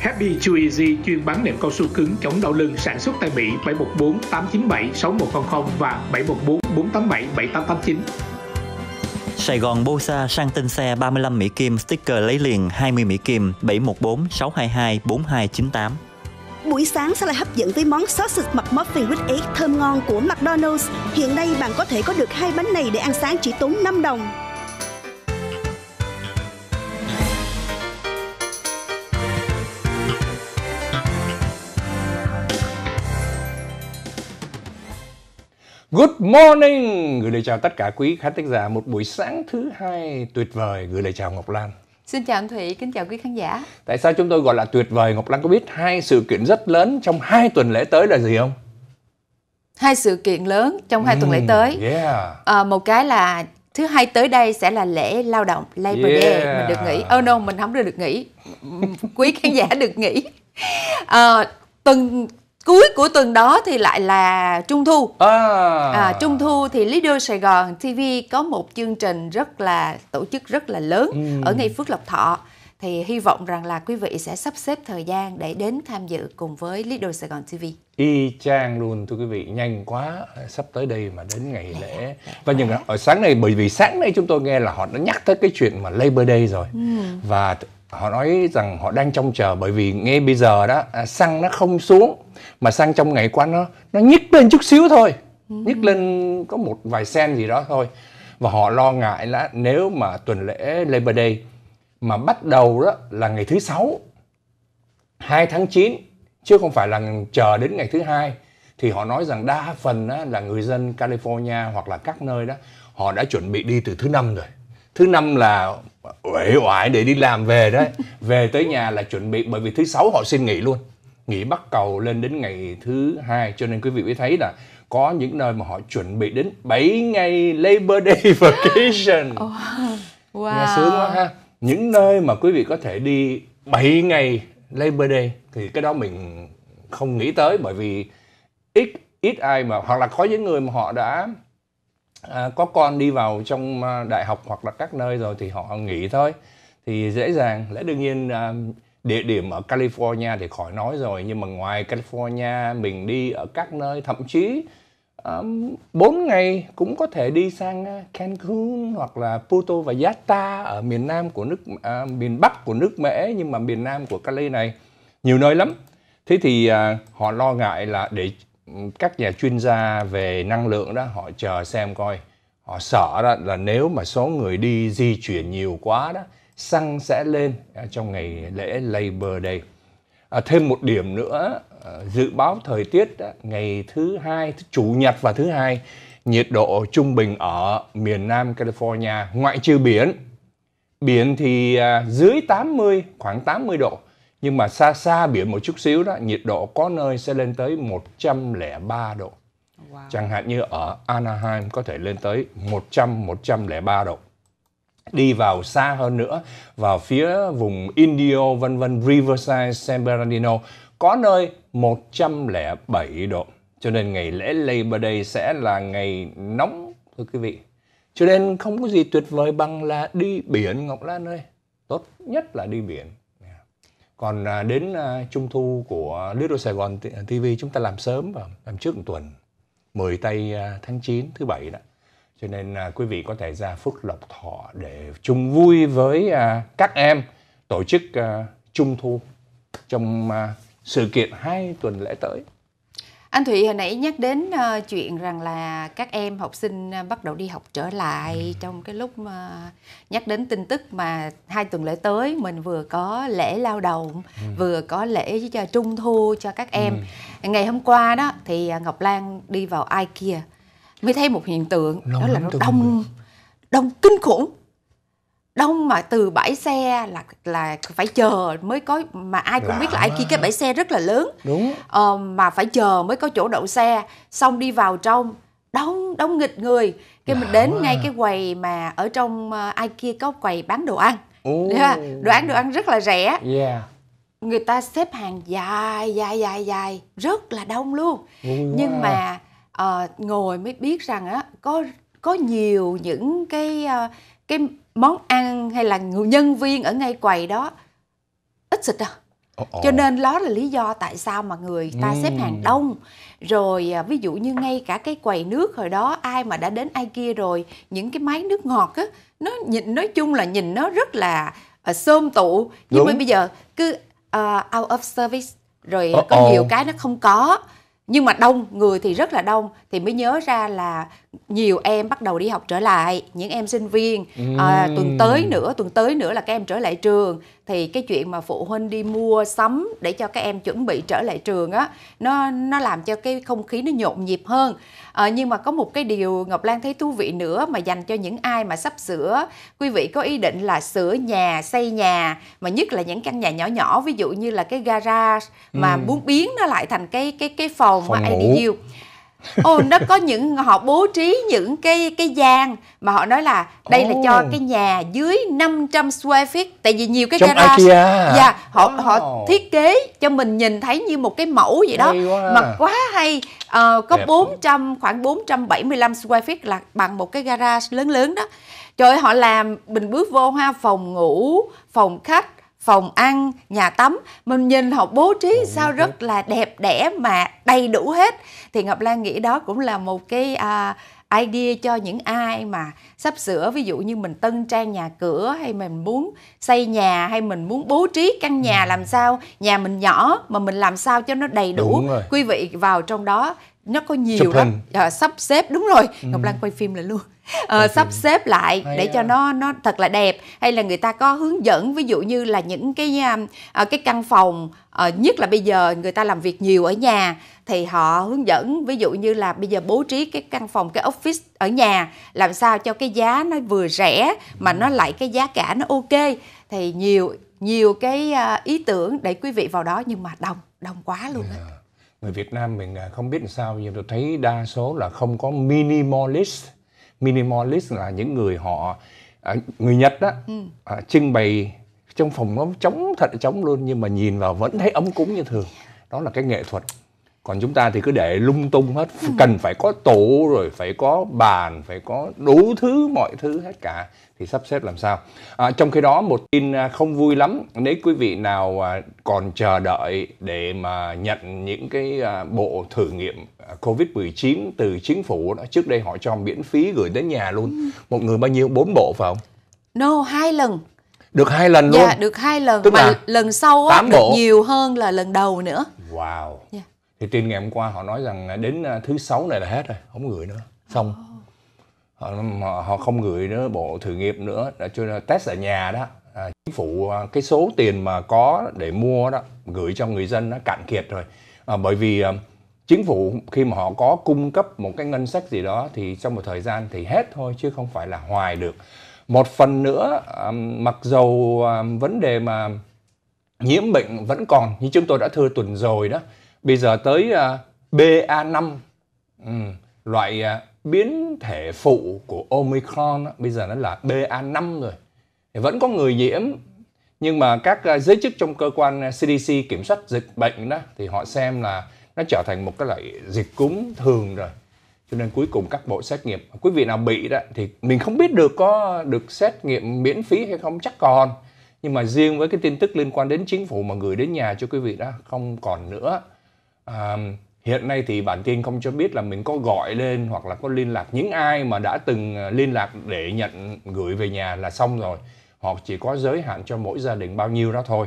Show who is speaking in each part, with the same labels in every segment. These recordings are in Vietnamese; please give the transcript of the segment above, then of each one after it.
Speaker 1: Happy Chew Easy chuyên bán nệm cao su cứng chống đau lưng sản xuất tại Mỹ 714 897 6100 và 714 487 7889.
Speaker 2: Sài Gòn Bosa sang tên xe 35 Mỹ Kim, sticker lấy liền 20 Mỹ Kim, 714 622 4298.
Speaker 3: Buổi sáng sẽ là hấp dẫn với món sausage McMuffin with egg thơm ngon của McDonald's. Hiện nay bạn có thể có được hai bánh này để ăn sáng chỉ tốn 5 đồng.
Speaker 4: Good morning, gửi lời chào tất cả quý khán thính giả một buổi sáng thứ hai tuyệt vời, gửi lời chào Ngọc Lan.
Speaker 5: Xin chào anh Thủy, kính chào quý khán giả.
Speaker 4: Tại sao chúng tôi gọi là tuyệt vời? Ngọc Lan có biết hai sự kiện rất lớn trong hai tuần lễ tới là gì không?
Speaker 5: Hai sự kiện lớn trong hai mm, tuần lễ mm, tới. Yeah. À, một cái là thứ hai tới đây sẽ là lễ lao động Labor yeah. Day mình được nghỉ. Oh no, mình không được được nghỉ. quý khán giả được nghỉ. À, tuần cuối của tuần đó thì lại là trung thu à. À, trung thu thì leader sài gòn tv có một chương trình rất là tổ chức rất là lớn ừ. ở ngay phước lộc thọ thì hy vọng rằng là quý vị sẽ sắp xếp thời gian để đến tham dự cùng với Leader Sài Gòn TV.
Speaker 4: Y chang luôn thưa quý vị, nhanh quá, sắp tới đây mà đến ngày lễ. Và nhưng ở sáng nay bởi vì sáng nay chúng tôi nghe là họ đã nhắc tới cái chuyện mà Labor Day rồi. Ừ. Và họ nói rằng họ đang trông chờ bởi vì ngay bây giờ đó à, xăng nó không xuống mà xăng trong ngày qua nó nó nhích lên chút xíu thôi nhích ừ. lên có một vài sen gì đó thôi và họ lo ngại là nếu mà tuần lễ Labor Day mà bắt đầu đó là ngày thứ sáu 2 tháng 9 chứ không phải là chờ đến ngày thứ hai thì họ nói rằng đa phần đó là người dân California hoặc là các nơi đó họ đã chuẩn bị đi từ thứ năm rồi thứ năm là uể oải để đi làm về đấy về tới nhà là chuẩn bị bởi vì thứ sáu họ xin nghỉ luôn nghỉ bắt cầu lên đến ngày thứ hai cho nên quý vị mới thấy là có những nơi mà họ chuẩn bị đến 7 ngày Labor Day vacation oh,
Speaker 5: wow. nghe sướng quá ha
Speaker 4: những nơi mà quý vị có thể đi 7 ngày Labor Day thì cái đó mình không nghĩ tới bởi vì ít ít ai mà hoặc là có những người mà họ đã À, có con đi vào trong à, đại học hoặc là các nơi rồi thì họ nghỉ thôi thì dễ dàng lẽ đương nhiên à, địa điểm ở California thì khỏi nói rồi nhưng mà ngoài California mình đi ở các nơi thậm chí bốn ngày cũng có thể đi sang Cancun hoặc là Puerto Vallarta ở miền nam của nước miền bắc của nước Mễ nhưng mà miền nam của Cali này nhiều nơi lắm thế thì họ lo ngại là để các nhà chuyên gia về năng lượng đó họ chờ xem coi họ sợ đó là nếu mà số người đi di chuyển nhiều quá đó xăng sẽ lên à, trong ngày lễ Labor Day. À, thêm một điểm nữa à, dự báo thời tiết đó, ngày thứ hai chủ nhật và thứ hai nhiệt độ trung bình ở miền Nam California ngoại trừ biển biển thì à, dưới 80 khoảng 80 độ nhưng mà xa xa biển một chút xíu đó nhiệt độ có nơi sẽ lên tới 103 độ wow. chẳng hạn như ở Anaheim có thể lên tới 100 103 độ đi vào xa hơn nữa vào phía vùng Indio vân vân Riverside San Bernardino có nơi 107 độ cho nên ngày lễ Labor Day sẽ là ngày nóng thưa quý vị cho nên không có gì tuyệt vời bằng là đi biển Ngọc Lan ơi tốt nhất là đi biển còn à, đến à, trung thu của Little Sài Gòn TV à, chúng ta làm sớm và làm trước một tuần 10 tây tháng 9 thứ bảy đó cho nên quý vị có thể ra Phúc Lộc Thọ để chung vui với các em tổ chức trung thu trong sự kiện hai tuần lễ tới
Speaker 5: anh Thụy hồi nãy nhắc đến uh, chuyện rằng là các em học sinh ờ, bắt đầu đi học trở lại trong cái lúc mà nhắc đến tin tức mà hai tuần lễ tới mình vừa có lễ lao động, ừ. vừa có lễ uh, trung thu cho các em. Ừ. Ngày hôm qua đó thì ờ, Ngọc Lan đi vào IKEA mới thấy một hiện tượng Long đó là nó đông đông kinh khủng đông mà từ bãi xe là là phải chờ mới có mà ai cũng Lạ. biết là ai kia cái bãi xe rất là lớn đúng ờ, mà phải chờ mới có chỗ đậu xe xong đi vào trong đông đông nghịch người cái Lạ mình đến quá. ngay à. cái quầy mà ở trong ờ, ai kia có quầy bán đồ ăn đồ ăn đồ ăn rất là rẻ yeah người ta xếp hàng dài dài dài dài rất là đông luôn Ui nhưng wow. À. mà uh, ngồi mới biết rằng á có có nhiều những cái uh, cái món ăn hay là nhân viên ở ngay quầy đó ít xịt đâu
Speaker 2: à. cho nên
Speaker 5: đó là lý do tại sao mà người ta xếp ừ. hàng đông rồi à, ví dụ như ngay cả cái quầy nước hồi đó ai mà đã đến ai kia rồi những cái máy nước ngọt á nó nhìn nói chung là nhìn nó rất là uh, tụ nhưng Đúng. mà bây giờ cứ uh, out of service rồi oh, có nhiều cái nó không có nhưng mà đông người thì rất là đông thì mới nhớ ra là nhiều em bắt đầu đi học trở lại những em sinh viên uhm. à, tuần tới nữa tuần tới nữa là các em trở lại trường thì cái chuyện mà phụ huynh đi mua sắm để cho các em chuẩn bị trở lại trường á nó nó làm cho cái không khí nó nhộn nhịp hơn à, nhưng mà có một cái điều ngọc lan thấy thú vị nữa mà dành cho những ai mà sắp sửa quý vị có ý định là sửa nhà xây nhà mà nhất là những căn nhà nhỏ nhỏ ví dụ như là cái garage mà ừ. muốn biến nó lại thành cái cái cái phòng, phòng mà ADU ồ nó có những họ bố trí những cái cái gian mà họ nói là đây oh. là cho cái nhà dưới 500 square feet tại vì nhiều cái Trong garage à? dạ Yeah, họ wow. họ thiết kế cho mình nhìn thấy như một cái mẫu vậy đó quá. À. mà quá hay ờ, có Đẹp. 400 khoảng 475 square feet là bằng một cái garage lớn lớn đó trời ơi, họ làm mình bước vô ha phòng ngủ phòng khách phòng ăn nhà tắm mình nhìn họ bố trí ừ. sao rất là đẹp đẽ mà đầy đủ hết thì ngọc lan nghĩ đó cũng là một cái à, idea cho những ai mà sắp sửa ví dụ như mình tân trang nhà cửa hay mình muốn xây nhà hay mình muốn bố trí căn nhà ừ. làm sao nhà mình nhỏ mà mình làm sao cho nó đầy đủ quý vị vào trong đó nó có nhiều lắm à, sắp xếp đúng rồi ừ. ngọc lan quay phim lại luôn à, sắp xếp lại để cho nó nó thật là đẹp hay là người ta có hướng dẫn ví dụ như là những cái à, à cái căn phòng à, nhất là bây giờ người ta làm việc nhiều ở nhà thì họ hướng dẫn ví dụ như là bây giờ bố trí cái căn phòng cái office ở nhà làm sao cho cái giá nó vừa rẻ mà nó lại cái giá cả nó ok thì nhiều nhiều cái à, ý tưởng để quý vị vào đó nhưng mà đông đông quá luôn á
Speaker 4: người Việt Nam mình à, không biết làm sao nhưng tôi thấy đa số là không có minimalist minimalist là những người họ à, người Nhật đó ừ. À, trưng bày trong phòng nó trống thật trống luôn nhưng mà nhìn vào vẫn thấy ấm cúng như thường đó là cái nghệ thuật còn chúng ta thì cứ để lung tung hết ừ. cần phải có tủ rồi phải có bàn phải có đủ thứ mọi thứ hết cả thì sắp xếp làm sao à, trong khi đó một tin à, không vui lắm nếu quý vị nào à, còn chờ đợi để mà nhận những cái à, bộ thử nghiệm covid 19 từ chính phủ đó trước đây họ cho miễn phí gửi đến nhà luôn ừ. một người bao nhiêu bốn bộ phải không
Speaker 5: no hai lần
Speaker 4: được hai lần dạ, luôn dạ được
Speaker 5: hai lần Tức mà là lần sau á được bộ. nhiều hơn là lần đầu nữa wow yeah. Dạ
Speaker 4: thì tin ngày hôm qua họ nói rằng à, đến à, thứ sáu này là hết rồi không gửi nữa xong họ, họ không gửi nữa bộ thử nghiệm nữa đã cho test ở nhà đó à, chính phủ à, cái số tiền mà có để mua đó gửi cho người dân nó cạn kiệt rồi à, bởi vì chính phủ khi mà họ có cung cấp một cái ngân sách gì đó thì trong một thời gian thì hết thôi chứ không phải là hoài được một phần nữa mặc dầu vấn đề mà nhiễm bệnh vẫn còn như chúng tôi đã thưa tuần rồi đó Bây giờ tới à, BA5, ừ, loại à, biến thể phụ của Omicron bây giờ nó là BA5 rồi. Thì vẫn có người nhiễm nhưng mà các à, giới chức trong cơ quan CDC kiểm soát dịch bệnh đó thì họ xem là nó trở thành một cái loại dịch cúm thường rồi. Cho nên cuối cùng các bộ xét nghiệm quý vị nào bị đó thì mình không biết được có được xét nghiệm miễn phí hay không chắc còn. Nhưng mà riêng với cái tin tức liên quan đến chính phủ mà gửi đến nhà cho quý vị đó không còn nữa à, hiện nay thì bản tin không cho biết là mình có gọi lên hoặc là có liên lạc những ai mà đã từng ờ, liên lạc để nhận gửi về nhà là xong rồi họ chỉ có giới hạn cho mỗi gia đình bao nhiêu đó thôi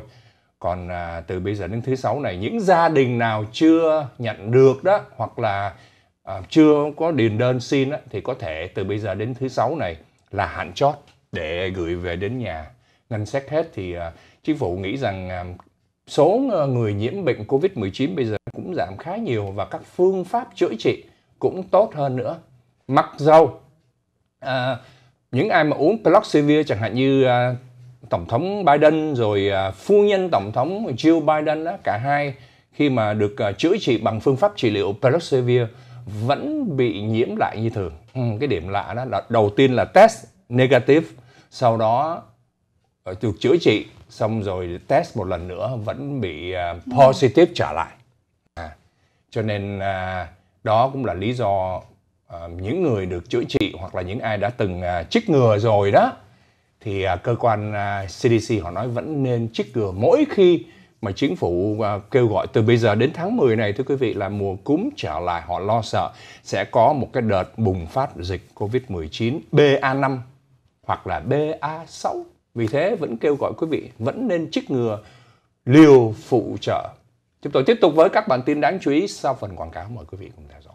Speaker 4: còn à, từ bây giờ đến thứ sáu này những gia đình nào chưa nhận được đó hoặc là à, chưa có điền đơn xin đó, thì có thể từ bây giờ đến thứ sáu này là hạn chót để gửi về đến nhà ngân sách hết thì à, chính phủ nghĩ rằng à, số ờ, người nhiễm bệnh COVID-19 bây giờ cũng giảm khá nhiều và các phương pháp chữa trị cũng tốt hơn nữa. Mặc dầu à, những ai mà uống Ploxivir chẳng hạn như à, Tổng thống Biden rồi à, phu nhân Tổng thống Jill Biden đó, cả hai khi mà được à, chữa trị bằng phương pháp trị liệu Ploxivir vẫn bị nhiễm lại như thường. Ừ, cái điểm lạ đó là đầu tiên là test negative, sau đó được chữa trị xong rồi test một lần nữa vẫn bị uh, positive trở lại à, cho nên uh, đó cũng là lý do uh, những người được chữa trị hoặc là những ai đã từng uh, chích ngừa rồi đó thì uh, cơ quan uh, CDC họ nói vẫn nên chích ngừa mỗi khi mà chính phủ uh, kêu gọi từ bây giờ đến tháng 10 này thưa quý vị là mùa cúm trở lại họ lo sợ sẽ có một cái đợt bùng phát dịch Covid-19 BA5 hoặc là BA6 vì thế vẫn kêu gọi quý vị vẫn nên chích ngừa liều phụ trợ. Chúng tôi tiếp tục với các bản tin đáng chú ý sau phần quảng cáo. Mời quý vị cùng theo dõi.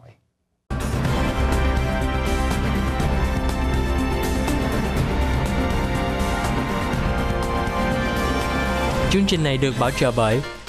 Speaker 2: Chương trình này được bảo trợ bởi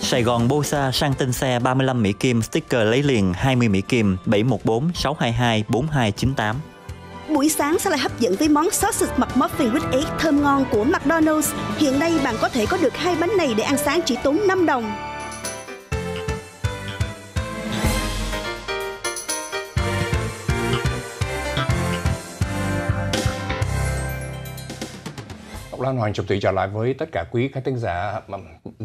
Speaker 2: Sài Gòn Bosa sang tên xe 35 Mỹ Kim, sticker lấy liền 20 Mỹ Kim, 714 622 4298.
Speaker 3: Buổi sáng sẽ lại hấp dẫn với món sausage McMuffin with egg thơm ngon của McDonald's. Hiện nay bạn có thể có được hai bánh này để ăn sáng chỉ tốn 5 đồng.
Speaker 4: Phan Hoàng chụp thủy trở lại với tất cả quý khán thính giả.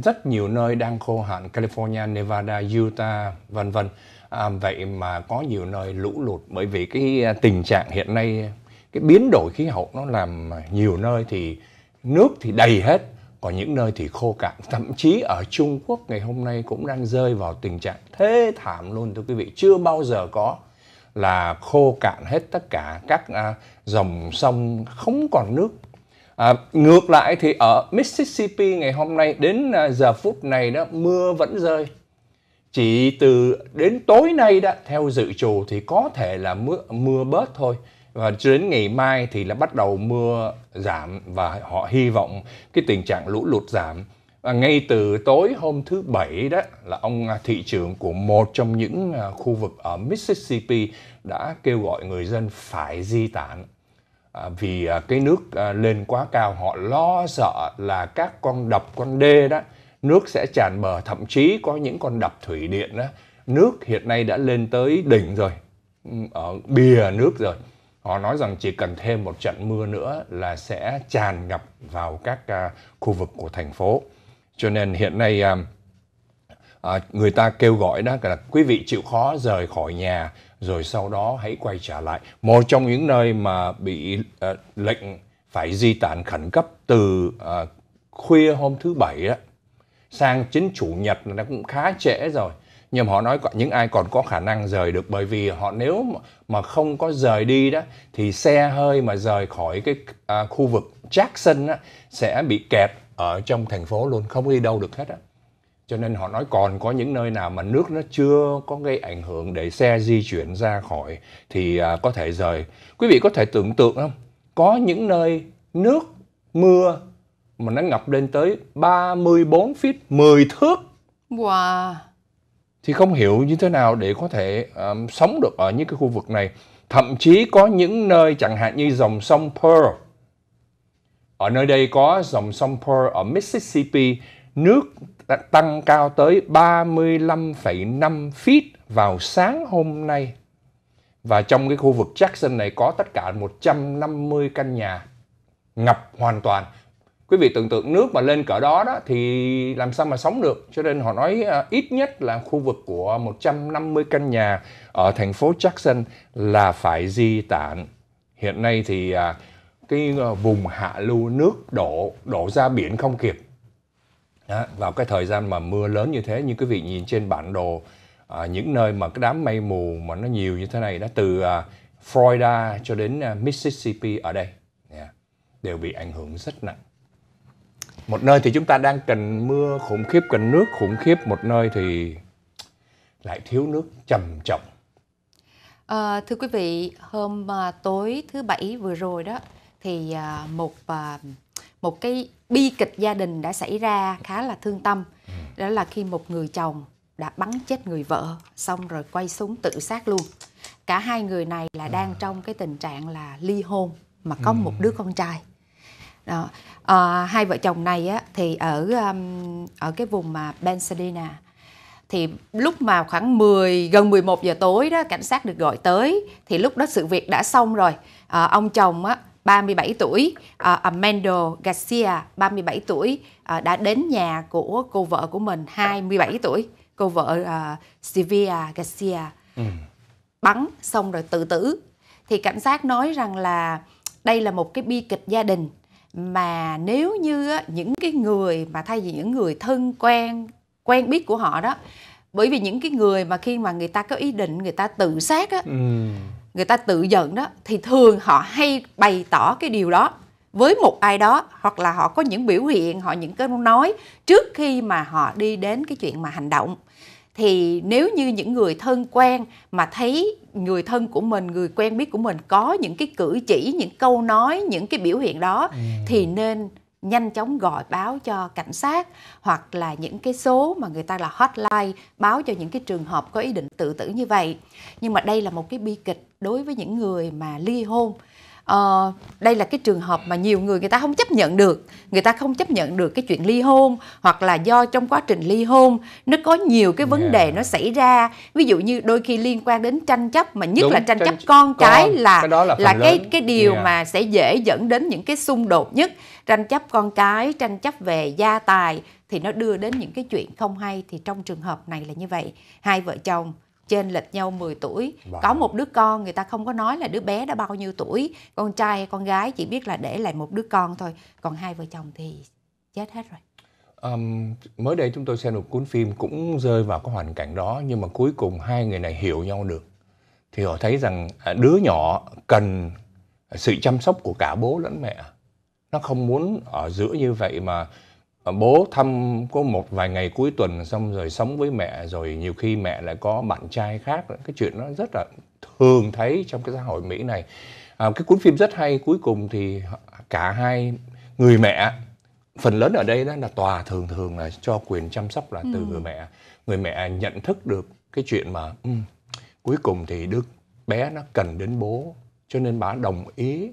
Speaker 4: Rất nhiều nơi đang khô hạn California, Nevada, Utah, vân vân. À, vậy mà có nhiều nơi lũ lụt bởi vì cái à, tình trạng hiện nay cái biến đổi khí hậu nó làm nhiều nơi thì nước thì đầy hết còn những nơi thì khô cạn thậm chí ở Trung Quốc ngày hôm nay cũng đang rơi vào tình trạng thế thảm luôn thưa quý vị chưa bao giờ có là khô cạn hết tất cả các à, dòng sông không còn nước À, ngược lại thì ở Mississippi ngày hôm nay đến à, giờ phút này đó mưa vẫn rơi. Chỉ từ đến tối nay đó theo dự trù thì có thể là mưa mưa bớt thôi và đến ngày mai thì là bắt đầu mưa giảm và họ hy vọng cái tình trạng lũ lụt giảm. Và ngay từ tối hôm thứ Bảy đó là ông à, thị trưởng của một trong những à, khu vực ở Mississippi đã kêu gọi người dân phải di tản À, vì à, cái nước à, lên quá cao họ lo sợ là các con đập con đê đó nước sẽ tràn bờ thậm chí có những con đập thủy điện đó nước hiện nay đã lên tới đỉnh rồi ừ, ở bìa nước rồi họ nói rằng chỉ cần thêm một trận mưa nữa là sẽ tràn ngập vào các khu vực của thành phố cho nên hiện nay người ta kêu gọi đó là quý vị chịu khó rời khỏi nhà rồi sau đó hãy quay trở lại. Một trong những nơi mà bị uh, lệnh phải di tản khẩn cấp từ uh, khuya hôm thứ bảy đó sang chính chủ nhật là nó cũng khá trễ rồi nhưng họ nói những ai còn có khả năng rời được bởi vì họ nếu mà không có rời đi đó thì xe hơi mà rời khỏi cái à, khu vực Jackson á, sẽ bị kẹt ở trong thành phố luôn không đi đâu được hết đó cho nên họ nói còn có những nơi nào mà nước nó chưa có gây ảnh hưởng để xe di chuyển ra khỏi thì à, có thể rời quý vị có thể tưởng tượng không có những nơi nước mưa mà nó ngập lên tới 34 feet 10 thước
Speaker 5: wow.
Speaker 4: thì không hiểu như thế nào để có thể um, sống được ở những cái khu vực này thậm chí có những nơi chẳng hạn như dòng sông Pearl ở nơi đây có dòng sông Pearl ở Mississippi nước tăng cao tới 35,5 feet vào sáng hôm nay. Và trong cái khu vực Jackson này có tất cả 150 căn nhà ngập hoàn toàn. Quý vị tưởng tượng nước mà lên cỡ đó đó thì làm sao mà sống được. Cho nên họ nói à, ít nhất là khu vực của 150 căn nhà ở thành phố Jackson là phải di tản. Hiện nay thì à, cái ờ, vùng hạ lưu nước đổ đổ ra biển không kịp đó, vào cái thời gian mà mưa lớn như thế như quý vị nhìn trên bản đồ à, những nơi mà cái đám mây mù mà nó nhiều như thế này đã từ à, Florida cho đến à, Mississippi ở đây yeah, đều bị ảnh hưởng rất nặng một nơi thì chúng ta đang cần mưa khủng khiếp cần nước khủng khiếp một nơi thì lại thiếu nước trầm trọng
Speaker 5: à, thưa quý vị hôm à, tối thứ bảy vừa rồi đó thì à, một à, một cái bi kịch gia đình đã xảy ra khá là thương tâm ừ. đó là khi một người chồng đã bắn chết người vợ xong rồi quay súng tự sát luôn cả hai người này là đang à. trong cái tình trạng là ly hôn mà có ừ. một đứa con trai đó. À, hai vợ chồng này á, thì ở um, ở cái vùng mà Pasadena thì lúc mà khoảng 10 gần 11 giờ tối đó cảnh sát được gọi tới thì lúc đó sự việc đã xong rồi à, ông chồng á, 37 tuổi, uh, ờ, Amanda Garcia 37 tuổi uh, đã đến nhà của cô vợ của mình 27 tuổi, cô vợ uh, Sylvia Garcia ừ. bắn xong rồi tự tử. Thì cảnh sát nói rằng là đây là một cái bi kịch gia đình mà nếu như những cái người mà thay vì những người thân quen quen biết của họ đó bởi vì những cái người mà khi mà người ta có ý định người ta tự sát á ừ người ta tự giận đó thì thường họ hay bày tỏ cái điều đó với một ai đó hoặc là họ có những biểu hiện họ những cái nói trước khi mà họ đi đến cái chuyện mà hành động thì nếu như những người thân quen mà thấy người thân của mình người quen biết của mình có những cái cử chỉ những câu nói những cái biểu hiện đó ừ. thì nên nhanh chóng gọi báo cho cảnh sát hoặc là những cái số mà người ta là hotline báo cho những cái trường hợp có ý định tự tử như vậy. Nhưng mà đây là một cái bi kịch đối với những người mà ly hôn Ờ, đây là cái trường hợp mà nhiều người người ta không chấp nhận được người ta không chấp nhận được cái chuyện ly hôn hoặc là do trong quá trình ly hôn nó có nhiều cái vấn yeah. đề nó xảy ra ví dụ như đôi khi liên quan đến tranh chấp mà nhất Đúng, là tranh, tranh chấp con, cái là cái là, là cái cái điều yeah. mà sẽ dễ dẫn đến những cái xung đột nhất tranh chấp con cái tranh chấp về gia tài thì nó đưa đến những cái chuyện không hay thì trong trường hợp này là như vậy hai vợ chồng trên lệch nhau 10 tuổi. Wow. Vâng. Có một đứa con người ta không có nói là đứa bé đã bao nhiêu tuổi, con trai hay con gái chỉ biết là để lại một đứa con thôi, còn hai vợ chồng thì chết hết rồi.
Speaker 4: Um, mới đây chúng tôi xem một cuốn phim cũng rơi vào cái hoàn cảnh đó nhưng mà cuối cùng hai người này hiểu nhau được thì họ thấy rằng à, đứa nhỏ cần sự chăm sóc của cả bố lẫn mẹ nó không muốn ở giữa như vậy mà Ờ, bố thăm có một vài ngày cuối tuần xong rồi sống với mẹ rồi nhiều khi mẹ lại có bạn trai khác cái chuyện nó rất là thường thấy trong cái xã hội mỹ này à, cái cuốn phim rất hay cuối cùng thì cả hai người mẹ phần lớn ở đây đó là tòa thường thường là cho quyền chăm sóc là từ ừ. người mẹ người mẹ nhận thức được cái chuyện mà um, cuối cùng thì đứa bé nó cần đến bố cho nên bà đồng ý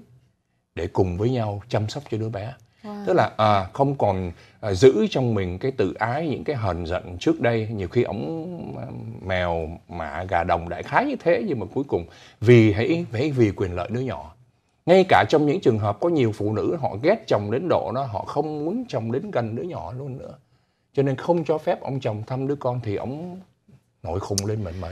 Speaker 4: để cùng với nhau chăm sóc cho đứa bé wow. tức là à, không còn à, giữ trong mình cái tự ái những cái hờn giận trước đây nhiều khi ống à, mèo mạ gà đồng đại khái như thế nhưng mà cuối cùng vì hãy hãy vì quyền lợi đứa nhỏ ngay cả trong những trường hợp có nhiều phụ nữ họ ghét chồng đến độ đó họ không muốn chồng đến gần đứa nhỏ luôn nữa cho nên không cho phép ông chồng thăm đứa con thì ông nổi khùng lên mình mà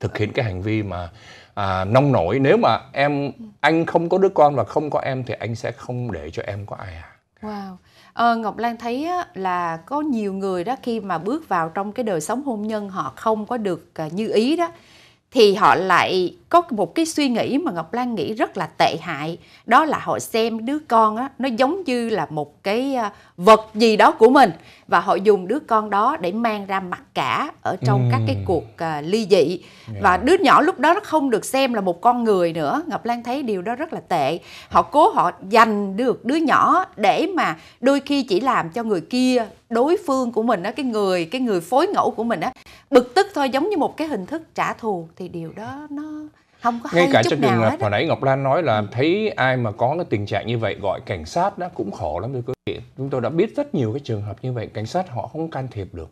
Speaker 4: thực hiện cái hành vi mà à, nông nổi nếu mà em anh không có đứa con và không có em thì anh sẽ không để cho em có ai à
Speaker 5: Wow. À, Ngọc Lan thấy là có nhiều người đó khi mà bước vào trong cái đời sống hôn nhân họ không có được à, như ý đó thì họ lại có một cái suy nghĩ mà Ngọc Lan nghĩ rất là tệ hại đó là họ xem đứa con á nó giống như là một cái à, vật gì đó của mình và họ dùng đứa con đó để mang ra mặt cả ở trong ừ. các cái ừ. cuộc uh, ly dị yeah. Dạ. và đứa nhỏ lúc đó nó không được xem là một con người nữa ngọc lan thấy điều đó rất là tệ họ cố họ giành được đứa nhỏ để mà đôi khi chỉ làm cho người kia đối phương của mình á cái người cái người phối ngẫu của mình á bực tức thôi giống như một cái hình thức trả thù thì điều đó nó không có hay ngay cả chút trên đường nào
Speaker 4: hồi nãy Ngọc Lan nói là ừ. thấy ai mà có cái tình trạng như vậy gọi cảnh sát đó cũng khổ lắm thưa quý vị chúng tôi đã biết rất nhiều cái trường hợp như vậy cảnh sát họ không can thiệp được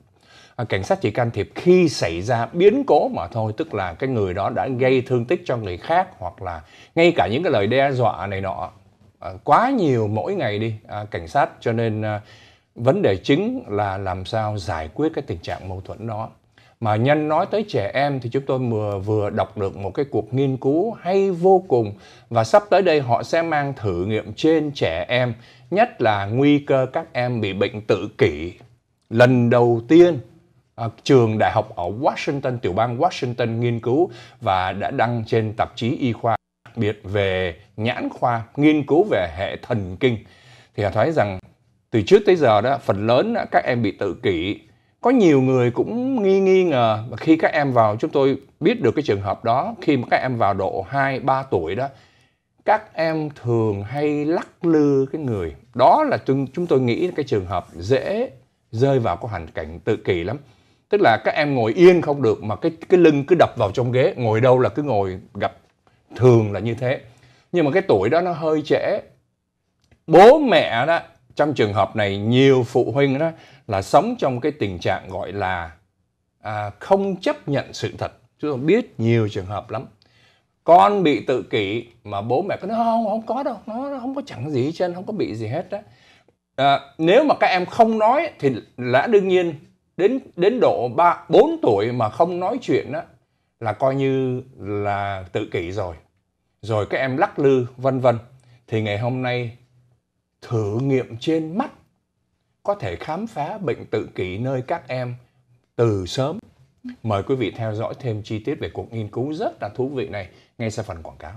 Speaker 4: à, cảnh sát chỉ can thiệp khi xảy ra biến cố mà thôi tức là cái người đó đã gây thương tích cho người khác hoặc là ngay cả những cái lời đe dọa này nọ à, quá nhiều mỗi ngày đi à, cảnh sát cho nên à, vấn đề chính là làm sao giải quyết cái tình trạng mâu thuẫn đó mà nhân nói tới trẻ em thì chúng tôi vừa vừa đọc được một cái cuộc nghiên cứu hay vô cùng và sắp tới đây họ sẽ mang thử nghiệm trên trẻ em nhất là nguy cơ các em bị bệnh tự kỷ lần đầu tiên à, trường đại học ở Washington tiểu bang Washington nghiên cứu và đã đăng trên tạp chí y khoa đặc biệt về nhãn khoa nghiên cứu về hệ thần kinh thì họ thấy rằng từ trước tới giờ đó phần lớn các em bị tự kỷ có nhiều người cũng nghi nghi ngờ mà khi các em vào chúng tôi biết được cái trường hợp đó khi mà các em vào độ 2 3 tuổi đó các em thường hay lắc lư cái người đó là chúng tôi nghĩ cái trường hợp dễ rơi vào cái hoàn cảnh tự kỷ lắm tức là các em ngồi yên không được mà cái cái lưng cứ đập vào trong ghế ngồi đâu là cứ ngồi gặp thường là như thế nhưng mà cái tuổi đó nó hơi trễ bố mẹ đó trong trường hợp này nhiều phụ huynh đó là sống trong cái tình trạng gọi là à, không chấp nhận sự thật chúng tôi biết nhiều trường hợp lắm con bị tự kỷ mà bố mẹ cứ nói không không có đâu nó không có chẳng gì trên không có bị gì hết đó à, nếu mà các em không nói thì lẽ đương nhiên đến đến độ ba bốn tuổi mà không nói chuyện đó là coi như là tự kỷ rồi rồi các em lắc lư vân vân thì ngày hôm nay thử nghiệm trên mắt có thể khám phá bệnh tự kỷ nơi các em từ sớm. Mời quý vị theo dõi thêm chi tiết về cuộc nghiên cứu rất là thú vị này ngay sau phần quảng cáo.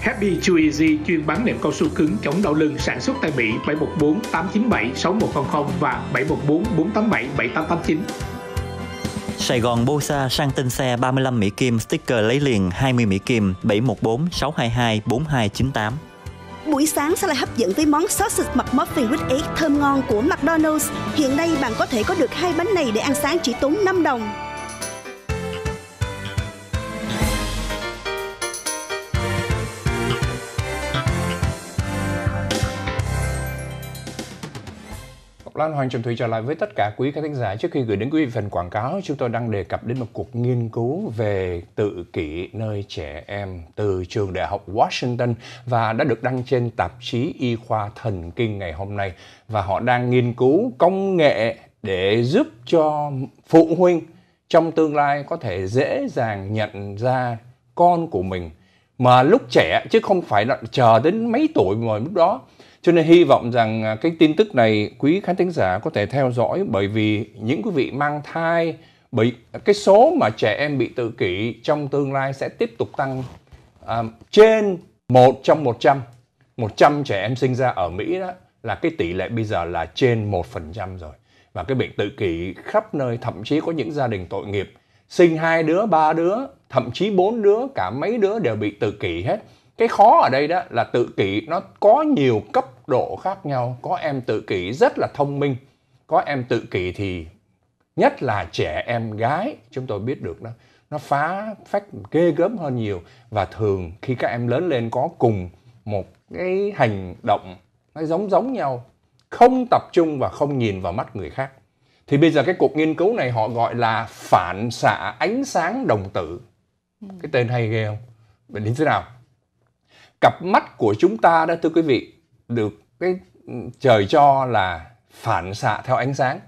Speaker 1: Happy Chew Easy chuyên bán nệm cao su cứng chống đau lưng sản xuất tại Mỹ 714 897 6100 và 714 487 7889.
Speaker 2: Sài Gòn Bosa sang tên xe 35 Mỹ Kim, sticker lấy liền 20 Mỹ Kim, 714 622 4298.
Speaker 3: Buổi sáng sẽ lại hấp dẫn với món sausage McMuffin with egg thơm ngon của McDonald's. Hiện nay bạn có thể có được hai bánh này để ăn sáng chỉ tốn 5 đồng.
Speaker 4: Lan Hoàng Trần Thủy trở lại với tất cả quý khán thính giả. Trước khi gửi đến quý vị phần quảng cáo, chúng tôi đang đề cập đến một cuộc nghiên cứu về tự kỷ nơi trẻ em từ trường đại học Washington và đã được đăng trên tạp chí y khoa thần kinh ngày hôm nay. Và họ đang nghiên cứu công nghệ để giúp cho phụ huynh trong tương lai có thể dễ dàng nhận ra con của mình mà lúc trẻ chứ không phải là chờ đến mấy tuổi rồi lúc đó cho nên hy vọng rằng à, cái tin tức này quý khán thính giả có thể theo dõi bởi vì những quý vị mang thai bởi cái số mà trẻ em bị tự kỷ trong tương lai sẽ tiếp tục tăng à, trên 1 trong 100. 100 trẻ em sinh ra ở Mỹ đó là cái tỷ lệ bây giờ là trên 1% rồi. Và cái bệnh tự kỷ khắp nơi, thậm chí có những gia đình tội nghiệp sinh hai đứa, ba đứa, thậm chí bốn đứa, cả mấy đứa đều bị tự kỷ hết cái khó ở đây đó là tự kỷ nó có nhiều cấp độ khác nhau có em tự kỷ rất là thông minh có em tự kỷ thì nhất là trẻ em gái chúng tôi biết được đó nó phá phách ghê gớm hơn nhiều và thường khi các em lớn lên có cùng một cái hành động nó giống giống nhau không tập trung và không nhìn vào mắt người khác thì bây giờ cái cuộc nghiên cứu này họ gọi là phản xạ ánh sáng đồng tử cái tên hay ghê không Mình như thế nào cặp mắt của chúng ta đó thưa quý vị được cái ừ, trời cho là phản xạ theo ánh sáng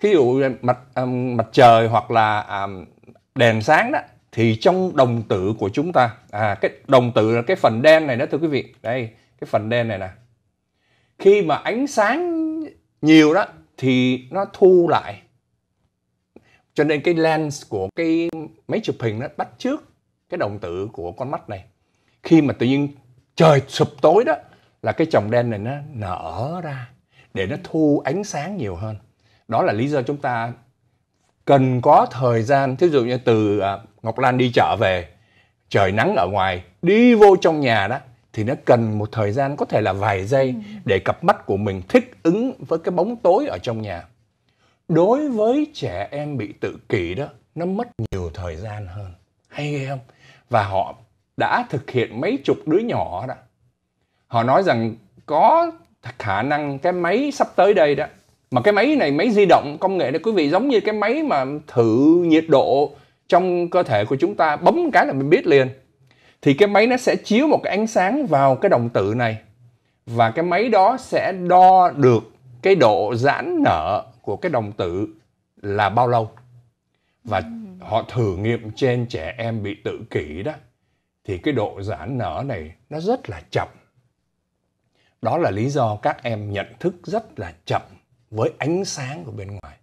Speaker 4: ví dụ mặt um, mặt trời hoặc là um, đèn sáng đó thì trong đồng tử của chúng ta à cái đồng tử là cái phần đen này đó thưa quý vị đây cái phần đen này nè khi mà ánh sáng nhiều đó thì nó thu lại cho nên cái lens của cái máy chụp hình nó bắt trước cái đồng tử của con mắt này khi mà tự nhiên trời sụp tối đó là cái chồng đen này nó nở ra để nó thu ánh sáng nhiều hơn đó là lý do chúng ta cần có thời gian thí dụ như từ à, Ngọc Lan đi chợ về trời nắng ở ngoài đi vô trong nhà đó thì nó cần một thời gian có thể là vài giây để cặp mắt của mình thích ứng với cái bóng tối ở trong nhà đối với trẻ em bị tự kỷ đó nó mất nhiều thời gian hơn hay ghê không và họ đã thực hiện mấy chục đứa nhỏ đó họ nói rằng có khả năng cái máy sắp tới đây đó mà cái máy này máy di động công nghệ này quý vị giống như cái máy mà thử nhiệt độ trong cơ thể của chúng ta bấm cái là mình biết liền thì cái máy nó sẽ chiếu một cái ánh sáng vào cái đồng tử này và cái máy đó sẽ đo được cái độ giãn nở của cái đồng tử là bao lâu và ừ. họ thử nghiệm trên trẻ em bị tự kỷ đó thì cái độ giãn nở này nó rất là chậm. Đó là lý do các em nhận thức rất là chậm với ánh sáng của bên ngoài.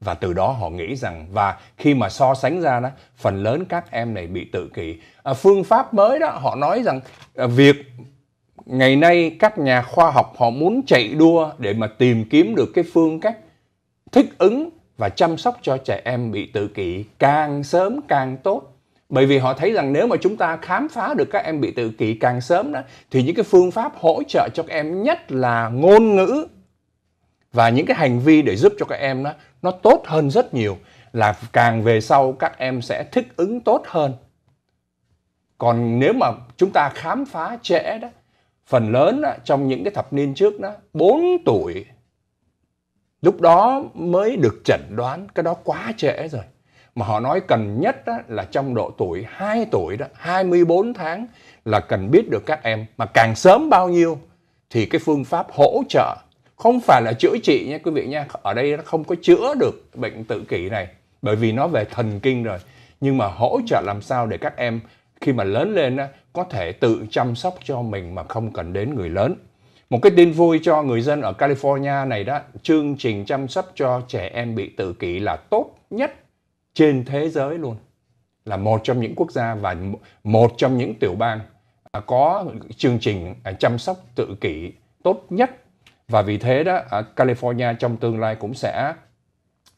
Speaker 4: Và từ đó họ nghĩ rằng và khi mà so sánh ra đó, phần lớn các em này bị tự kỷ. À, phương pháp mới đó họ nói rằng à, việc ngày nay các nhà khoa học họ muốn chạy đua để mà tìm kiếm được cái phương cách thích ứng và chăm sóc cho trẻ em bị tự kỷ càng sớm càng tốt bởi vì họ thấy rằng nếu mà chúng ta khám phá được các em bị tự kỷ càng sớm đó thì những cái phương pháp hỗ trợ cho các em nhất là ngôn ngữ và những cái hành vi để giúp cho các em đó nó tốt hơn rất nhiều là càng về sau các em sẽ thích ứng tốt hơn còn nếu mà chúng ta khám phá trẻ đó phần lớn đó, trong những cái thập niên trước đó 4 tuổi lúc đó mới được chẩn đoán cái đó quá trễ rồi mà họ nói cần nhất á, là trong độ tuổi 2 tuổi đó, 24 tháng là cần biết được các em mà càng sớm bao nhiêu thì cái phương pháp hỗ trợ không phải là chữa trị nha quý vị nha, ở đây nó không có chữa được bệnh tự kỷ này bởi vì nó về thần kinh rồi, nhưng mà hỗ trợ làm sao để các em khi mà lớn lên á, có thể tự chăm sóc cho mình mà không cần đến người lớn. Một cái tin vui cho người dân ở California này đó, chương trình chăm sóc cho trẻ em bị tự kỷ là tốt nhất trên thế giới luôn là một trong những quốc gia và một trong những tiểu bang có chương trình à, chăm sóc tự kỷ tốt nhất và vì thế đó California trong tương lai cũng sẽ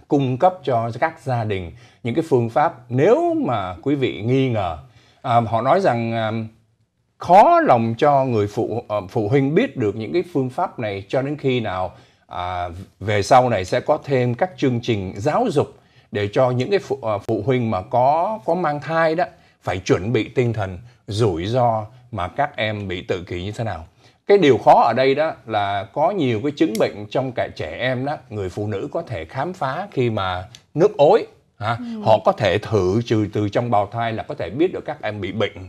Speaker 4: cung cấp cho các gia đình những cái phương pháp nếu mà quý vị nghi ngờ à, họ nói rằng à, khó lòng cho người phụ à, phụ huynh biết được những cái phương pháp này cho đến khi nào à, về sau này sẽ có thêm các chương trình giáo dục để cho những cái phụ, ờ, phụ huynh mà có có mang thai đó phải chuẩn bị tinh thần rủi ro mà các em bị tự kỷ như thế nào cái điều khó ở đây đó là có nhiều cái chứng bệnh trong cả trẻ em đó người phụ nữ có thể khám phá khi mà nước ối à, ừ. họ có thể thử trừ từ trong bào thai là có thể biết được các em bị bệnh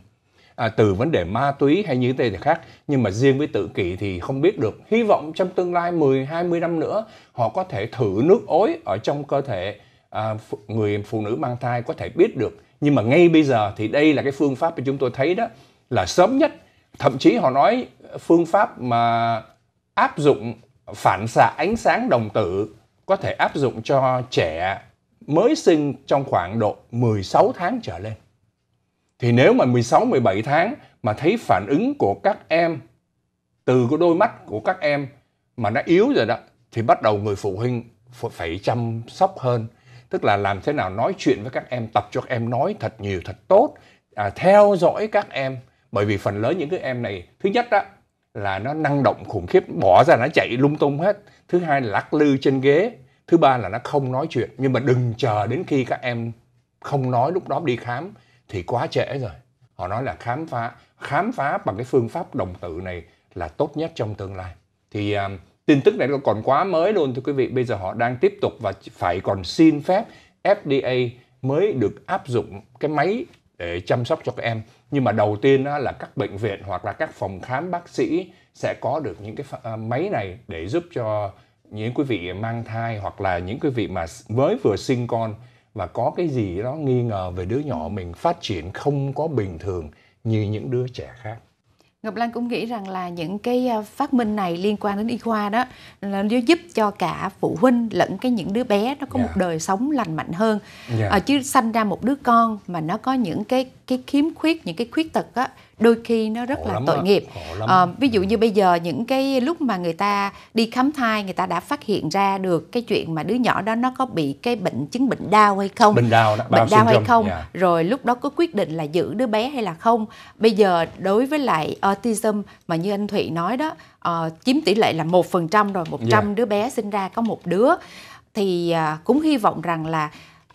Speaker 4: à, từ vấn đề ma túy hay như thế này khác nhưng mà riêng với tự kỷ thì không biết được hy vọng trong tương lai 10 20 năm nữa họ có thể thử nước ối ở trong cơ thể À, người phụ nữ mang thai có thể biết được nhưng mà ngay bây giờ thì đây là cái phương pháp mà chúng tôi thấy đó là sớm nhất thậm chí họ nói phương pháp mà áp dụng phản xạ ánh sáng đồng tử có thể áp dụng cho trẻ mới sinh trong khoảng độ 16 tháng trở lên. Thì nếu mà 16 17 tháng mà thấy phản ứng của các em từ cái đôi mắt của các em mà nó yếu rồi đó thì bắt đầu người phụ huynh phải chăm sóc hơn tức là làm thế nào nói chuyện với các em tập cho các em nói thật nhiều thật tốt à, theo dõi các em bởi vì phần lớn những cái em này thứ nhất đó là nó năng động khủng khiếp bỏ ra nó chạy lung tung hết thứ hai là lắc lư trên ghế thứ ba là nó không nói chuyện nhưng mà đừng chờ đến khi các em không nói lúc đó đi khám thì quá trễ rồi họ nói là khám phá khám phá bằng cái phương pháp đồng tự này là tốt nhất trong tương lai thì à, tin tức này còn quá mới luôn thưa quý vị bây giờ họ đang tiếp tục và phải còn xin phép FDA mới được áp dụng cái máy để chăm sóc cho các em nhưng mà đầu tiên là các bệnh viện hoặc là các phòng khám bác sĩ sẽ có được những cái à, máy này để giúp cho những quý vị mang thai hoặc là những quý vị mà mới vừa sinh con và có cái gì đó nghi ngờ về đứa nhỏ mình phát triển không có bình thường như những đứa trẻ khác
Speaker 5: Ngọc Lan cũng nghĩ rằng là những cái à, phát minh này liên quan đến y khoa đó là nó giúp cho cả phụ huynh lẫn cái những đứa bé nó có yeah. một dạ. đời sống lành mạnh hơn. Yeah. Dạ. À, ờ, chứ sanh ra một đứa con mà nó có những cái cái khiếm khuyết những cái khuyết tật á đôi khi nó rất khổ là tội nghiệp à, ví dụ như bây giờ những cái lúc mà người ta đi khám thai người ta đã phát hiện ra được cái chuyện mà đứa nhỏ đó nó có bị cái bệnh chứng bệnh đau hay không bệnh đau đó, bệnh đau hay không yeah. Dạ. rồi lúc đó có quyết định là giữ đứa bé hay là không bây giờ đối với lại autism mà như anh thụy nói đó uh, chiếm tỷ lệ là một phần trăm rồi 100 yeah. Dạ. đứa bé sinh ra có một đứa thì uh, cũng hy vọng rằng là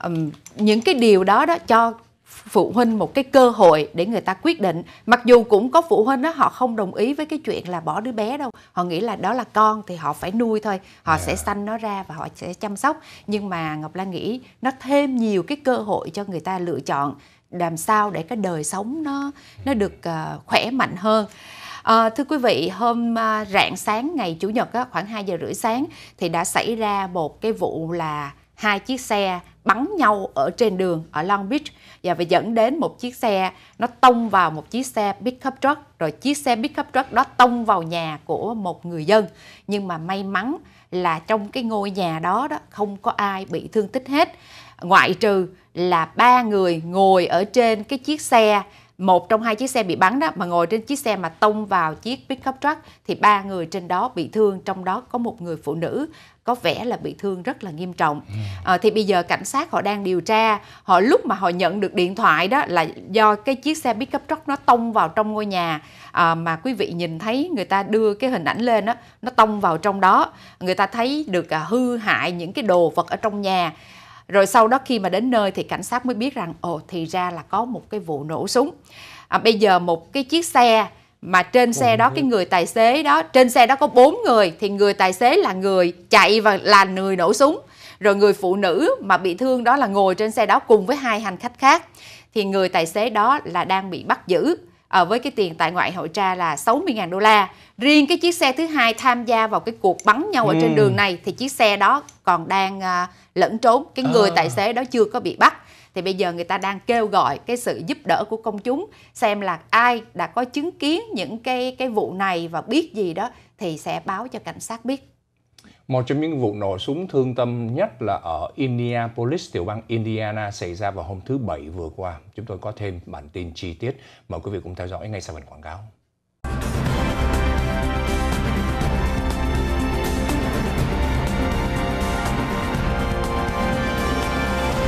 Speaker 5: um, những cái điều đó đó cho phụ huynh một cái cơ hội để người ta quyết định mặc dù cũng có phụ huynh đó họ không đồng ý với cái chuyện là bỏ đứa bé đâu họ nghĩ là đó là con thì họ phải nuôi thôi họ yeah. sẽ dạ. sanh nó ra và họ sẽ chăm sóc nhưng mà ngọc lan nghĩ nó thêm nhiều cái cơ hội cho người ta lựa chọn làm sao để cái đời sống nó nó được uh, khỏe mạnh hơn À, thưa quý vị, hôm uh, rạng sáng ngày chủ nhật á, khoảng 2 giờ rưỡi sáng thì đã xảy ra một cái vụ là hai chiếc xe bắn nhau ở trên đường ở Long Beach Dạ, và phải dẫn đến một chiếc xe nó tông vào một chiếc xe pickup truck rồi chiếc xe pickup truck đó tông vào nhà của một người dân nhưng mà may mắn là trong cái ngôi nhà đó đó không có ai bị thương tích hết ngoại trừ là ba người ngồi ở trên cái chiếc xe một trong hai chiếc xe bị bắn đó mà ngồi trên chiếc xe mà tông vào chiếc pickup truck thì ba người trên đó bị thương trong đó có một người phụ nữ có vẻ là bị thương rất là nghiêm trọng à, thì bây giờ cảnh sát họ đang điều tra họ lúc mà họ nhận được điện thoại đó là do cái chiếc xe pickup truck nó tông vào trong ngôi nhà à, mà quý vị nhìn thấy người ta đưa cái hình ảnh lên đó nó tông vào trong đó người ta thấy được à, hư hại những cái đồ vật ở trong nhà rồi sau đó khi mà đến nơi thì cảnh sát mới biết rằng ồ thì ra là có một cái vụ nổ súng à, bây giờ một cái chiếc xe mà trên xe đó cái người tài xế đó trên xe đó có bốn người thì người tài xế là người chạy và là người nổ súng rồi người phụ nữ mà bị thương đó là ngồi trên xe đó cùng với hai hành khách khác thì người tài xế đó là đang bị bắt giữ à, với cái tiền tại ngoại hội tra là 60.000 đô la riêng cái chiếc xe thứ hai tham gia vào cái cuộc bắn nhau ở ừ. trên đường này thì chiếc xe đó còn đang à, lẫn trốn cái người à. tài xế đó chưa có bị bắt thì bây giờ người ta đang kêu gọi cái sự giúp đỡ của công chúng xem là ai đã có chứng kiến những cái cái vụ này và biết gì đó thì sẽ báo cho cảnh sát biết
Speaker 4: một trong những vụ nổ súng thương tâm nhất là ở Indianapolis, tiểu bang Indiana xảy ra vào hôm thứ Bảy vừa qua. Chúng tôi có thêm bản tin chi tiết. Mời quý vị cùng theo dõi ngay sau phần quảng cáo.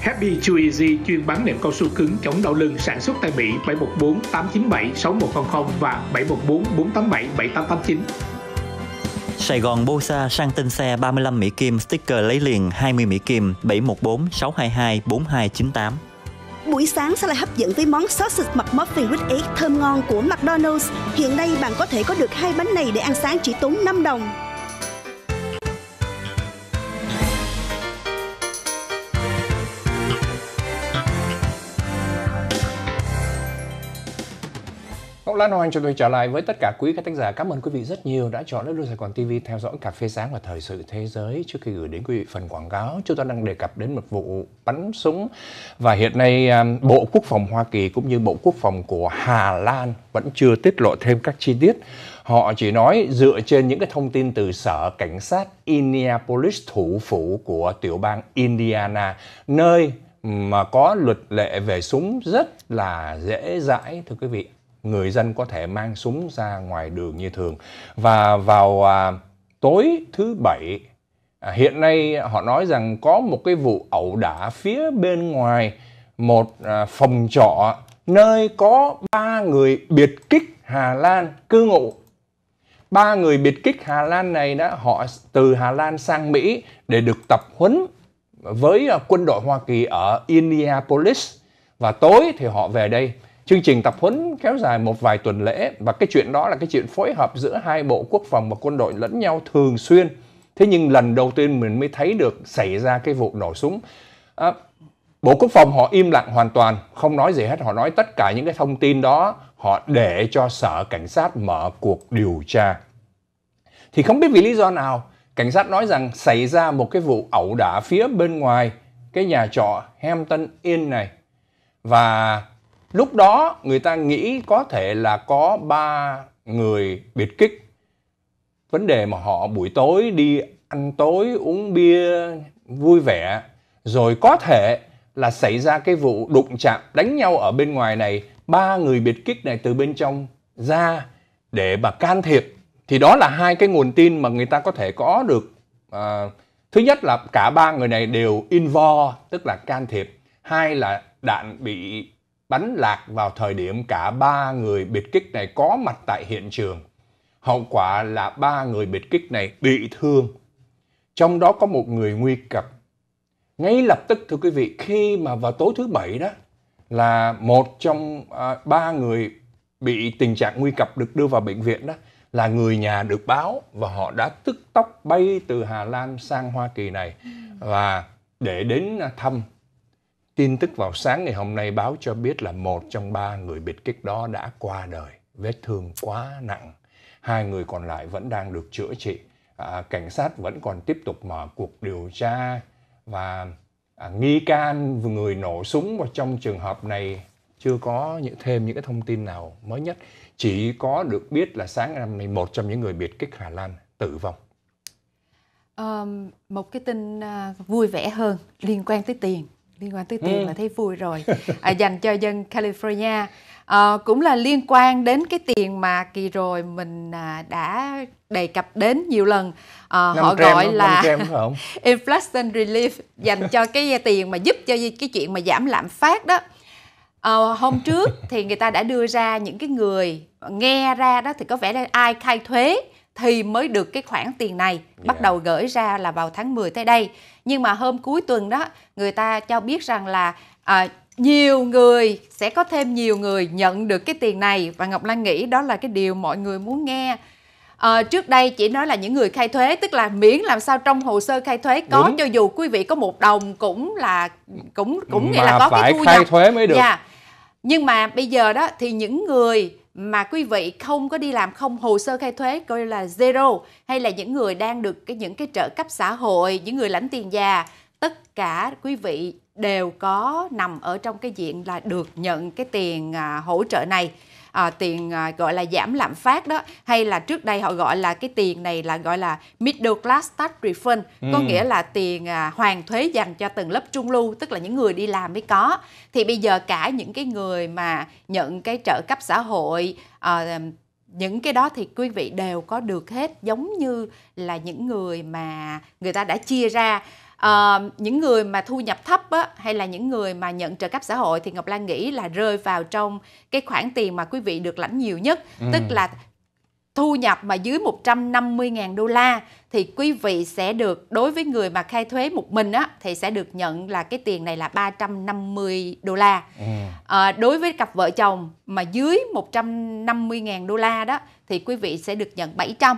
Speaker 1: Happy Chew Easy chuyên bán nệm cao su cứng chống đau lưng sản xuất tại Mỹ 714 897 6100 và 714 487
Speaker 2: 7889. Sài Gòn Bosa sang tên xe 35 Mỹ Kim, sticker lấy liền 20 Mỹ Kim, 714 622 4298.
Speaker 3: Buổi sáng sẽ lại hấp dẫn với món sausage McMuffin with egg thơm ngon của McDonald's. Hiện nay bạn có thể có được hai bánh này để ăn sáng chỉ tốn 5 đồng.
Speaker 4: Lan Hoàng cho tôi trở lại với tất cả quý khán giả. Cảm ơn quý vị rất nhiều đã chọn Lê Sài Gòn TV theo dõi cà phê sáng và thời sự thế giới. Trước khi gửi đến quý vị phần quảng cáo, chúng ta đang đề cập đến một vụ bắn súng và hiện nay um, Bộ Quốc phòng Hoa Kỳ cũng như Bộ Quốc phòng của Hà Lan vẫn chưa tiết lộ thêm các chi tiết. Họ chỉ nói dựa trên những cái thông tin từ sở cảnh sát Indianapolis thủ phủ của tiểu bang Indiana, nơi mà có luật lệ về súng rất là dễ dãi thưa quý vị người dân có thể mang súng ra ngoài đường như thường. Và vào à, tối thứ bảy, à, hiện nay họ nói rằng có một cái vụ ẩu đả phía bên ngoài một à, phòng trọ nơi có ba người biệt kích Hà Lan cư ngụ. Ba người biệt kích Hà Lan này đã họ từ Hà Lan sang Mỹ để được tập huấn với quân đội Hoa Kỳ ở Indianapolis và tối thì họ về đây Chương trình tập huấn kéo dài một vài tuần lễ và cái chuyện đó là cái chuyện phối hợp giữa hai bộ quốc phòng và quân đội lẫn nhau thường xuyên. Thế nhưng lần đầu tiên mình mới thấy được xảy ra cái vụ nổ súng. À, Bộ Quốc phòng họ im lặng hoàn toàn, không nói gì hết. Họ nói tất cả những cái thông tin đó họ để cho sở cảnh sát mở cuộc điều tra. Thì không biết vì lý do nào, cảnh sát nói rằng xảy ra một cái vụ ẩu đả phía bên ngoài cái nhà trọ Hampton Inn này. Và lúc đó người ta nghĩ có thể là có ba người biệt kích vấn đề mà họ buổi tối đi ăn tối uống bia vui vẻ rồi có thể là xảy ra cái vụ đụng chạm đánh nhau ở bên ngoài này ba người biệt kích này từ bên trong ra để mà can thiệp thì đó là hai cái nguồn tin mà người ta có thể có được à, thứ nhất là cả ba người này đều involve tức là can thiệp hai là đạn bị bắn lạc vào thời điểm cả ba người biệt kích này có mặt tại hiện trường. Hậu quả là ba người biệt kích này bị thương. Trong đó có một người nguy cập. Ngay lập tức thưa quý vị, khi mà vào tối thứ bảy đó là một trong à, ba người bị tình trạng nguy cập được đưa vào bệnh viện đó là người nhà được báo và họ đã tức tốc bay từ Hà Lan sang Hoa Kỳ này và để đến thăm Tin tức vào sáng ngày hôm nay báo cho biết là một trong ba người biệt kích đó đã qua đời, vết thương quá nặng. Hai người còn lại vẫn đang được chữa trị. À, cảnh sát vẫn còn tiếp tục mở cuộc điều tra và à, nghi can người nổ súng và trong trường hợp này chưa có những thêm những cái thông tin nào mới nhất. Chỉ có được biết là sáng ngày hôm nay một trong những người biệt kích Hà Lan tử vong.
Speaker 5: à, một cái tin uh, vui vẻ hơn liên quan tới tiền liên quan tới tiền ừ. là thấy vui rồi à, dành cho dân California à, cũng là liên quan đến cái tiền mà kỳ rồi mình à, đã đề cập đến nhiều lần à, họ trem, gọi là trem, không? inflation relief dành cho cái tiền mà giúp cho cái chuyện mà giảm lạm phát đó à, hôm trước thì người ta đã đưa ra những cái người nghe ra đó thì có vẻ là ai khai thuế thì mới được cái khoản tiền này yeah. Dạ. bắt đầu gửi ra là vào tháng 10 tới đây. Nhưng mà hôm cuối tuần đó người ta cho biết rằng là à, nhiều người sẽ có thêm nhiều người nhận được cái tiền này và Ngọc Lan nghĩ đó là cái điều mọi người muốn nghe. À, trước đây chỉ nói là những người khai thuế tức là miễn làm sao trong hồ sơ khai thuế có Đúng. cho dù quý vị có một đồng cũng là cũng cũng nghĩa là có cái thu nhập. khai thuế mới được. Yeah. Dạ. Nhưng mà bây giờ đó thì những người mà quý vị không có đi làm không hồ sơ khai thuế coi là zero hay là những người đang được cái những cái trợ cấp xã hội những người lãnh tiền già tất cả quý vị đều có nằm ở trong cái diện là được nhận cái tiền à, hỗ trợ này à, tiền à, gọi là giảm lạm phát đó hay là trước đây họ gọi là cái tiền này là gọi là middle class tax refund ừ. có nghĩa là tiền à, hoàn thuế dành cho từng lớp trung lưu tức là những người đi làm mới có thì bây giờ cả những cái người mà nhận cái trợ cấp xã hội à, những cái đó thì quý vị đều có được hết giống như là những người mà người ta đã chia ra uh, những người mà thu nhập thấp á, hay là những người mà nhận trợ cấp xã hội thì Ngọc Lan nghĩ là rơi vào trong cái khoản tiền mà quý vị được lãnh nhiều nhất ừ. tức là thu nhập mà dưới 150.000 đô la thì quý vị sẽ được đối với người mà khai thuế một mình á thì sẽ được nhận là cái tiền này là 350 đô la. Ừ. À, đối với cặp vợ chồng mà dưới 150.000 đô la đó thì quý vị sẽ được nhận 700.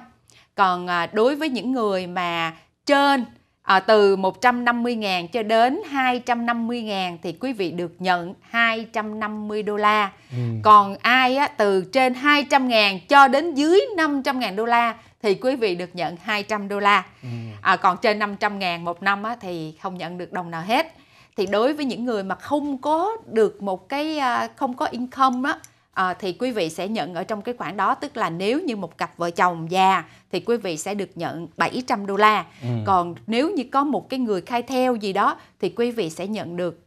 Speaker 5: Còn à, đối với những người mà trên à, từ 150.000 cho đến 250.000 thì quý vị được nhận 250 đô la. Ừ. Còn ai á, từ trên 200.000 cho đến dưới 500.000 đô la thì quý vị được nhận 200 đô la. Ừ. À, còn trên 500.000 một năm á, thì không nhận được đồng nào hết. Thì đối với những người mà không có được một cái à, không có income á, à, thì quý vị sẽ nhận ở trong cái khoản đó tức là nếu như một cặp vợ chồng già thì quý vị sẽ được nhận 700 đô la ừ. còn nếu như có một cái người khai theo gì đó thì quý vị sẽ nhận được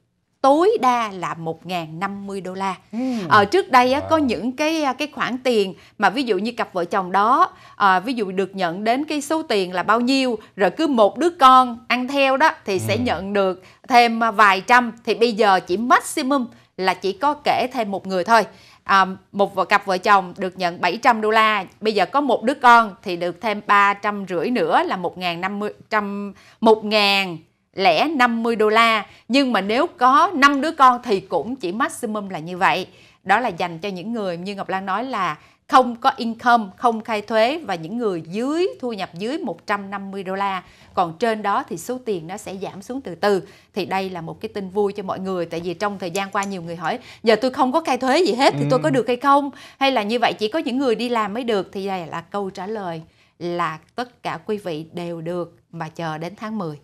Speaker 5: tối đa là 1.050 đô la. Ừ. À, trước đây á, có những cái à, cái khoản tiền mà ví dụ như cặp vợ chồng đó à, ví dụ được nhận đến cái số tiền là bao nhiêu rồi cứ một đứa con ăn theo đó thì ừ. sẽ nhận được thêm à, vài trăm thì bây giờ chỉ maximum là chỉ có kể thêm một người thôi à, một vợ cặp vợ chồng được nhận 700 đô la bây giờ có một đứa con thì được thêm ba trăm rưỡi nữa là một ngàn năm mươi trăm một ngàn lẻ 50 đô la nhưng mà nếu có 5 đứa con thì cũng chỉ maximum là như vậy đó là dành cho những người như Ngọc Lan nói là không có income, không khai thuế và những người dưới thu nhập dưới 150 đô la. Còn trên đó thì số tiền nó sẽ giảm xuống từ từ. Thì đây là một cái tin vui cho mọi người tại vì trong thời gian qua nhiều người hỏi giờ tôi không có khai thuế gì hết thì tôi có ừ. được hay không? Hay là như vậy chỉ có những người đi làm mới được thì đây là câu trả lời là tất cả quý vị đều được mà chờ đến tháng 10.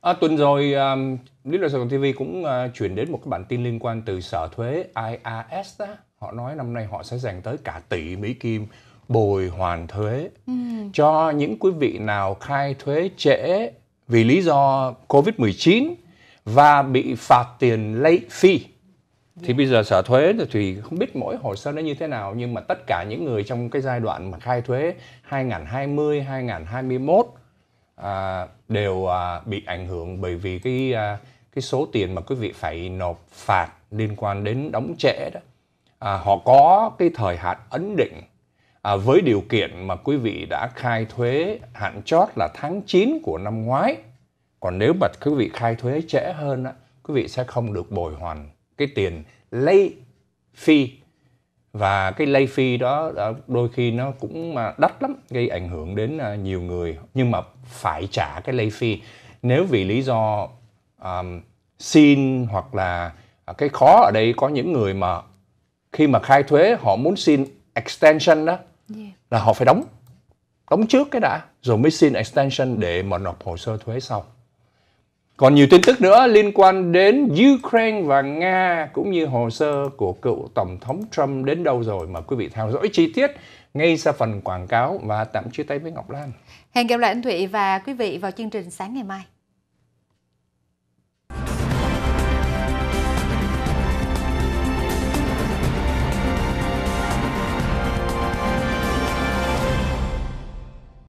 Speaker 4: À, tuần rồi um, Lý Luận Sài Gòn TV cũng uh, chuyển đến một cái bản tin liên quan từ Sở Thuế IRS đó họ nói năm nay họ sẽ dành tới cả tỷ Mỹ Kim bồi hoàn thuế ừ. cho những quý vị nào khai thuế trễ vì lý do Covid-19 và bị phạt tiền late fee. Thì bây giờ sở thuế thì không biết mỗi hồ sơ nó như thế nào nhưng mà tất cả những người trong cái giai đoạn mà khai thuế 2020, 2021 à, đều à, bị ảnh hưởng bởi vì cái à, cái số tiền mà quý vị phải nộp phạt liên quan đến đóng trễ đó à, họ có cái thời hạn ấn định à, với điều kiện mà quý vị đã khai thuế hạn chót là tháng 9 của năm ngoái. Còn nếu mà quý vị khai thuế trễ hơn á, quý vị sẽ không được bồi hoàn cái tiền lây phi và cái lây phi đó đôi khi nó cũng đắt lắm gây ảnh hưởng đến à, nhiều người nhưng mà phải trả cái lây phi nếu vì lý do um, xin hoặc là à, cái khó ở đây có những người mà khi mà khai thuế họ muốn xin extension đó yeah. là họ phải đóng đóng trước cái đã rồi mới xin extension để mà nộp hồ sơ thuế sau còn nhiều tin tức nữa liên quan đến Ukraine và Nga cũng như hồ sơ của cựu Tổng thống Trump đến đâu rồi mà quý vị theo dõi chi tiết ngay sau phần quảng cáo và tạm chia tay với Ngọc Lan.
Speaker 5: Hẹn gặp lại anh Thụy và quý vị vào chương trình sáng ngày mai.